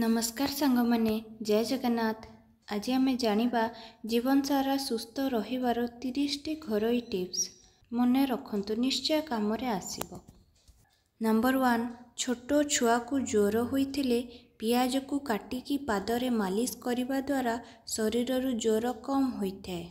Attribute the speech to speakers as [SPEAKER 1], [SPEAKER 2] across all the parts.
[SPEAKER 1] ନମସ୍କାର ସାଙ୍ଗମାନେ ଜୟ ଜଗନ୍ନାଥ ଆଜି ଆମେ ଜାଣିବା ଜୀବନସାରା ସୁସ୍ଥ ରହିବାର ତିରିଶଟି ଘରୋଇ ଟିପ୍ସ ମନେ ରଖନ୍ତୁ ନିଶ୍ଚୟ କାମରେ ଆସିବ ନମ୍ବର ୱାନ୍ ଛୋଟ ଛୁଆକୁ ଜ୍ୱର ହୋଇଥିଲେ ପିଆଜକୁ କାଟିକି ପାଦରେ ମାଲିସ୍ କରିବା ଦ୍ୱାରା ଶରୀରରୁ ଜ୍ୱର କମ୍ ହୋଇଥାଏ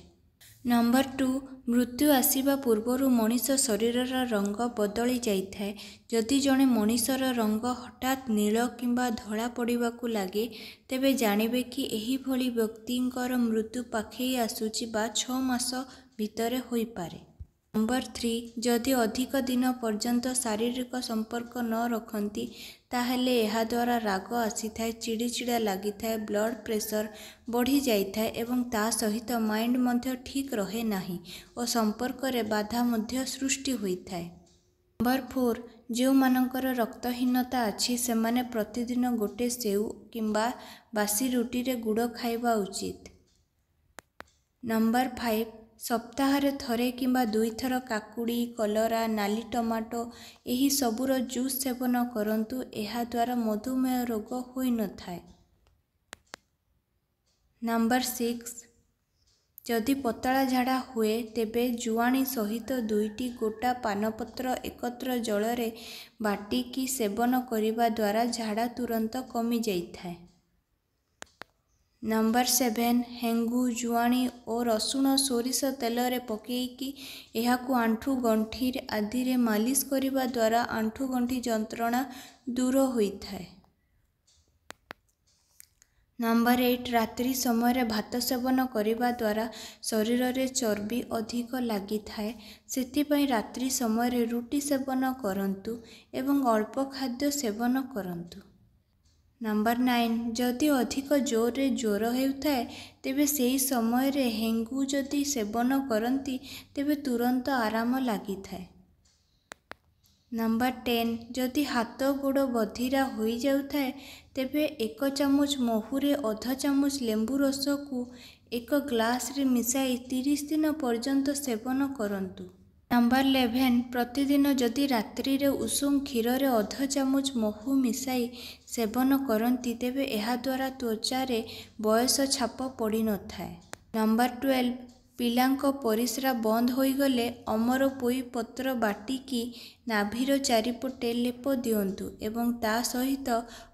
[SPEAKER 1] নম্বৰ টু মৃত্যু আসবা পূৰ্বৰ মানুহ শৰীৰৰ ৰংগ বদলি যাই থাকে যদি জনে মানুহৰ ৰংগ হঠাৎ নীল কিম্বা ধৰা পঢ়িবক লাগে তেতিয়া জানিবে কি এইভৰি ব্যক্তিৰ মৃত্যু পাখেই আছুচি বা ছমাছ ভিতৰে হৈ পাৰে ନମ୍ବର ଥ୍ରୀ ଯଦି ଅଧିକ ଦିନ ପର୍ଯ୍ୟନ୍ତ ଶାରୀରିକ ସମ୍ପର୍କ ନ ରଖନ୍ତି ତାହେଲେ ଏହାଦ୍ୱାରା ରାଗ ଆସିଥାଏ ଚିଡ଼ିଚିଡ଼ା ଲାଗିଥାଏ ବ୍ଲଡ଼ ପ୍ରେସର ବଢ଼ିଯାଇଥାଏ ଏବଂ ତା ସହିତ ମାଇଣ୍ଡ ମଧ୍ୟ ଠିକ୍ ରହେ ନାହିଁ ଓ ସମ୍ପର୍କରେ ବାଧା ମଧ୍ୟ ସୃଷ୍ଟି ହୋଇଥାଏ ନମ୍ବର ଫୋର୍ ଯେଉଁମାନଙ୍କର ରକ୍ତହୀନତା ଅଛି ସେମାନେ ପ୍ରତିଦିନ ଗୋଟେ ସେଉ କିମ୍ବା ବାସି ରୁଟିରେ ଗୁଡ଼ ଖାଇବା ଉଚିତ ନମ୍ବର ଫାଇଭ୍ ସପ୍ତାହରେ ଥରେ କିମ୍ବା ଦୁଇଥର କାକୁଡ଼ି କଲରା ନାଲି ଟମାଟୋ ଏହି ସବୁର ଜୁସ୍ ସେବନ କରନ୍ତୁ ଏହାଦ୍ୱାରା ମଧୁମେହ ରୋଗ ହୋଇନଥାଏ ନମ୍ବର ସିକ୍ସ ଯଦି ପତଳା ଝାଡ଼ା ହୁଏ ତେବେ ଜୁଆଣି ସହିତ ଦୁଇଟି ଗୋଟା ପାନପତ୍ର ଏକତ୍ର ଜଳରେ ବାଟିକି ସେବନ କରିବା ଦ୍ୱାରା ଝାଡ଼ା ତୁରନ୍ତ କମିଯାଇଥାଏ ନମ୍ବର ସେଭେନ୍ ହେଙ୍ଗୁ ଜୁଆଣି ଓ ରସୁଣ ସୋରିଷ ତେଲରେ ପକାଇକି ଏହାକୁ ଆଣ୍ଠୁ ଗଣ୍ଠି ଆଦିରେ ମାଲିସ କରିବା ଦ୍ୱାରା ଆଣ୍ଠୁ ଗଣ୍ଠି ଯନ୍ତ୍ରଣା ଦୂର ହୋଇଥାଏ ନମ୍ବର ଏଇଟ୍ ରାତ୍ରି ସମୟରେ ଭାତ ସେବନ କରିବା ଦ୍ୱାରା ଶରୀରରେ ଚର୍ବି ଅଧିକ ଲାଗିଥାଏ ସେଥିପାଇଁ ରାତ୍ରି ସମୟରେ ରୁଟି ସେବନ କରନ୍ତୁ ଏବଂ ଅଳ୍ପ ଖାଦ୍ୟ ସେବନ କରନ୍ତୁ ନମ୍ବର ନାଇନ୍ ଯଦି ଅଧିକ ଜୋରରେ ଜ୍ୱର ହେଉଥାଏ ତେବେ ସେହି ସମୟରେ ହେଙ୍ଗୁ ଯଦି ସେବନ କରନ୍ତି ତେବେ ତୁରନ୍ତ ଆରାମ ଲାଗିଥାଏ ନମ୍ବର ଟେନ୍ ଯଦି ହାତ ଗୋଡ଼ ବଧିରା ହୋଇଯାଉଥାଏ ତେବେ ଏକ ଚାମଚ ମହୁରେ ଅଧ ଚାମଚ ଲେମ୍ବୁ ରସକୁ ଏକ ଗ୍ଲାସ୍ରେ ମିଶାଇ ତିରିଶ ଦିନ ପର୍ଯ୍ୟନ୍ତ ସେବନ କରନ୍ତୁ ନମ୍ବର ଇଲେଭେନ୍ ପ୍ରତିଦିନ ଯଦି ରାତ୍ରିରେ ଉଷୁମ କ୍ଷୀରରେ ଅଧ ଚାମଚ ମହୁ ମିଶାଇ ସେବନ କରନ୍ତି ତେବେ ଏହା ଦ୍ୱାରା ତ୍ୱଚାରେ ବୟସ ଛାପ ପଡ଼ିନଥାଏ ନମ୍ବର ଟୁଏଲ୍ଭ ପିଲାଙ୍କ ପରିସ୍ରା ବନ୍ଦ ହୋଇଗଲେ ଅମର ପୋଇ ପତ୍ର ବାଟିକି ନାଭିର ଚାରିପଟେ ଲେପ ଦିଅନ୍ତୁ ଏବଂ ତା ସହିତ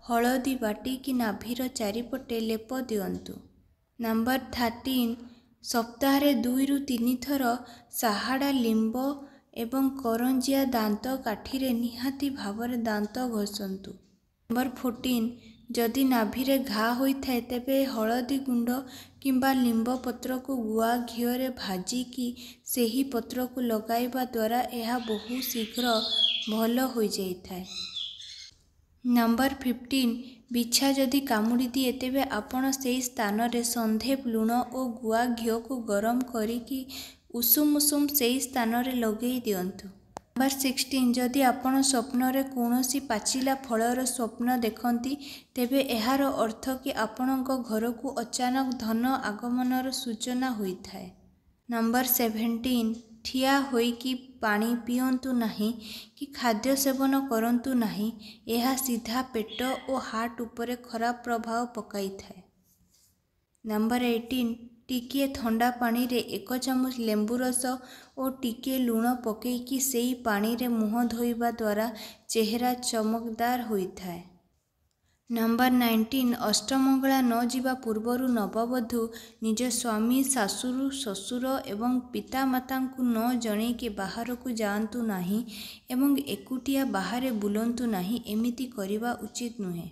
[SPEAKER 1] ହଳଦୀ ବାଟିକି ନାଭିର ଚାରିପଟେ ଲେପ ଦିଅନ୍ତୁ ନମ୍ବର ଥାର୍ଟିନ୍ ସପ୍ତାହରେ ଦୁଇରୁ ତିନି ଥର ସାହାଡ଼ା ଲିମ୍ବ ଏବଂ କରଞ୍ଜିଆ ଦାନ୍ତ କାଠିରେ ନିହାତି ଭାବରେ ଦାନ୍ତ ଘଷନ୍ତୁ ନମ୍ବର ଫୋର୍ଟିନ୍ ଯଦି ନାଭିରେ ଘା ହୋଇଥାଏ ତେବେ ହଳଦୀ ଗୁଣ୍ଡ କିମ୍ବା ଲିମ୍ବ ପତ୍ରକୁ ଗୁଆ ଘିଅରେ ଭାଜିକି ସେହି ପତ୍ରକୁ ଲଗାଇବା ଦ୍ୱାରା ଏହା ବହୁ ଶୀଘ୍ର ଭଲ ହୋଇଯାଇଥାଏ ନମ୍ବର ଫିଫ୍ଟିନ୍ ବିଛା ଯଦି କାମୁଡ଼ି ଦିଏ ତେବେ ଆପଣ ସେହି ସ୍ଥାନରେ ସନ୍ଧେପ ଲୁଣ ଓ ଗୁଆ ଘିଅକୁ ଗରମ କରିକି ଉଷୁମ ଉଷୁମ ସେହି ସ୍ଥାନରେ ଲଗାଇ ଦିଅନ୍ତୁ ନମ୍ବର ସିକ୍ସଟିନ୍ ଯଦି ଆପଣ ସ୍ୱପ୍ନରେ କୌଣସି ପାଚିଲା ଫଳର ସ୍ୱପ୍ନ ଦେଖନ୍ତି ତେବେ ଏହାର ଅର୍ଥ କି ଆପଣଙ୍କ ଘରକୁ ଅଚାନକ ଧନ ଆଗମନର ସୂଚନା ହୋଇଥାଏ ନମ୍ବର ସେଭେଣ୍ଟିନ୍ ଠିଆ ହୋଇକି ପାଣି ପିଅନ୍ତୁ ନାହିଁ କି ଖାଦ୍ୟ ସେବନ କରନ୍ତୁ ନାହିଁ ଏହା ସିଧା ପେଟ ଓ ହାର୍ଟ ଉପରେ ଖରାପ ପ୍ରଭାବ ପକାଇଥାଏ ନମ୍ବର ଏଇଟିନ୍ ଟିକିଏ ଥଣ୍ଡା ପାଣିରେ ଏକ ଚାମଚ ଲେମ୍ବୁ ରସ ଓ ଟିକିଏ ଲୁଣ ପକାଇକି ସେହି ପାଣିରେ ମୁହଁ ଧୋଇବା ଦ୍ୱାରା ଚେହେରା ଚମକଦାର ହୋଇଥାଏ ନମ୍ବର ନାଇଣ୍ଟିନ୍ ଅଷ୍ଟମଙ୍ଗଳା ନ ଯିବା ପୂର୍ବରୁ ନବବଧୂ ନିଜ ସ୍ୱାମୀ ଶାଶୁରୁ ଶ୍ୱଶୁର ଏବଂ ପିତାମାତାଙ୍କୁ ନ ଜଣେଇକି ବାହାରକୁ ଯାଆନ୍ତୁ ନାହିଁ ଏବଂ ଏକୁଟିଆ ବାହାରେ ବୁଲନ୍ତୁ ନାହିଁ ଏମିତି କରିବା ଉଚିତ ନୁହେଁ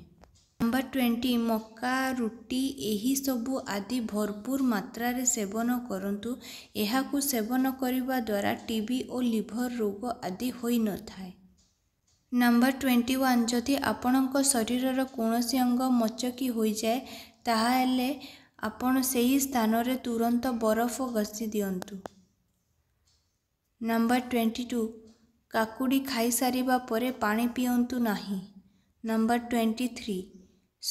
[SPEAKER 1] ନମ୍ବର ଟ୍ୱେଣ୍ଟି ମକା ରୁଟି ଏହିସବୁ ଆଦି ଭରପୁର ମାତ୍ରାରେ ସେବନ କରନ୍ତୁ ଏହାକୁ ସେବନ କରିବା ଦ୍ୱାରା ଟିବି ଓ ଲିଭର ରୋଗ ଆଦି ହୋଇନଥାଏ ନମ୍ବର ଟ୍ୱେଣ୍ଟି ୱାନ୍ ଯଦି ଆପଣଙ୍କ ଶରୀରର କୌଣସି ଅଙ୍ଗ ମଚକି ହୋଇଯାଏ ତାହେଲେ ଆପଣ ସେହି ସ୍ଥାନରେ ତୁରନ୍ତ ବରଫ ଘଷି ଦିଅନ୍ତୁ ନମ୍ବର ଟ୍ୱେଣ୍ଟି ଟୁ କାକୁଡ଼ି ଖାଇସାରିବା ପରେ ପାଣି ପିଅନ୍ତୁ ନାହିଁ ନମ୍ବର ଟ୍ୱେଣ୍ଟି ଥ୍ରୀ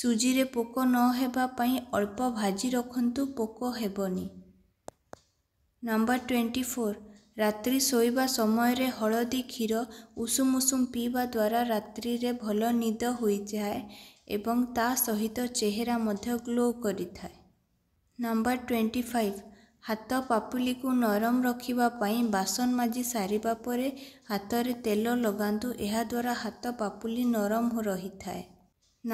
[SPEAKER 1] ସୁଜିରେ ପୋକ ନ ହେବା ପାଇଁ ଅଳ୍ପ ଭାଜି ରଖନ୍ତୁ ପୋକ ହେବନି ନମ୍ବର ଟ୍ୱେଣ୍ଟି ଫୋର୍ ରାତ୍ରି ଶୋଇବା ସମୟରେ ହଳଦୀ କ୍ଷୀର ଉଷୁମ ଉଷୁମ ପିଇବା ଦ୍ୱାରା ରାତ୍ରିରେ ଭଲ ନିଦ ହୋଇଯାଏ ଏବଂ ତା ସହିତ ଚେହେରା ମଧ୍ୟ ଗ୍ଲୋ କରିଥାଏ ନମ୍ବର ଟ୍ୱେଣ୍ଟି ଫାଇଭ୍ ହାତ ପାପୁଲିକୁ ନରମ ରଖିବା ପାଇଁ ବାସନ ମାଜି ସାରିବା ପରେ ହାତରେ ତେଲ ଲଗାନ୍ତୁ ଏହାଦ୍ୱାରା ହାତ ପାପୁଲି ନରମ ରହିଥାଏ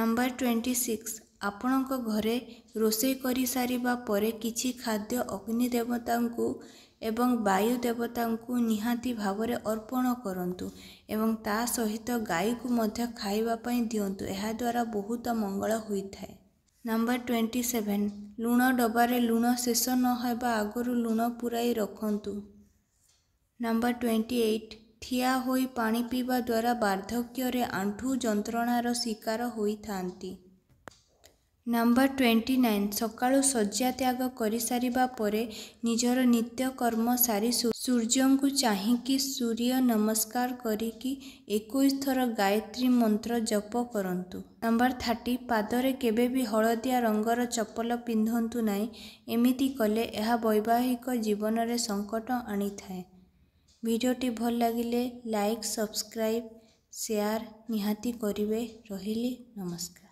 [SPEAKER 1] ନମ୍ବର ଟ୍ୱେଣ୍ଟି ସିକ୍ସ ଆପଣଙ୍କ ଘରେ ରୋଷେଇ କରିସାରିବା ପରେ କିଛି ଖାଦ୍ୟ ଅଗ୍ନି ଦେବତାଙ୍କୁ ଏବଂ ବାୟୁ ଦେବତାଙ୍କୁ ନିହାତି ଭାବରେ ଅର୍ପଣ କରନ୍ତୁ ଏବଂ ତା ସହିତ ଗାଈକୁ ମଧ୍ୟ ଖାଇବା ପାଇଁ ଦିଅନ୍ତୁ ଏହାଦ୍ୱାରା ବହୁତ ମଙ୍ଗଳ ହୋଇଥାଏ ନମ୍ବର ଟ୍ୱେଣ୍ଟି ସେଭେନ୍ ଲୁଣ ଡବାରେ ଲୁଣ ଶେଷ ନ ହେବା ଆଗରୁ ଲୁଣ ପୁରାଇ ରଖନ୍ତୁ ନମ୍ବର ଟ୍ୱେଣ୍ଟି ଏଇଟ୍ ଠିଆ ହୋଇ ପାଣି ପିଇବା ଦ୍ୱାରା ବାର୍ଦ୍ଧକ୍ୟରେ ଆଣ୍ଠୁ ଯନ୍ତ୍ରଣାର ଶିକାର ହୋଇଥାନ୍ତି ନମ୍ବର ଟ୍ୱେଣ୍ଟି ନାଇନ୍ ସକାଳୁ ଶଯ୍ୟା ତ୍ୟାଗ କରିସାରିବା ପରେ ନିଜର ନିତ୍ୟକର୍ମ ସାରି ସୂର୍ଯ୍ୟଙ୍କୁ ଚାହିଁକି ସୂର୍ଯ୍ୟ ନମସ୍କାର କରିକି ଏକୋଇଶ ଥର ଗାୟତ୍ରୀ ମନ୍ତ୍ର ଜପ କରନ୍ତୁ ନମ୍ବର ଥାର୍ଟି ପାଦରେ କେବେ ବି ହଳଦିଆ ରଙ୍ଗର ଚପଲ ପିନ୍ଧନ୍ତୁ ନାହିଁ ଏମିତି କଲେ ଏହା ବୈବାହିକ ଜୀବନରେ ସଙ୍କଟ ଆଣିଥାଏ ଭିଡ଼ିଓଟି ଭଲ ଲାଗିଲେ ଲାଇକ୍ ସବସ୍କ୍ରାଇବ୍ ସେୟାର ନିହାତି କରିବେ ରହିଲି ନମସ୍କାର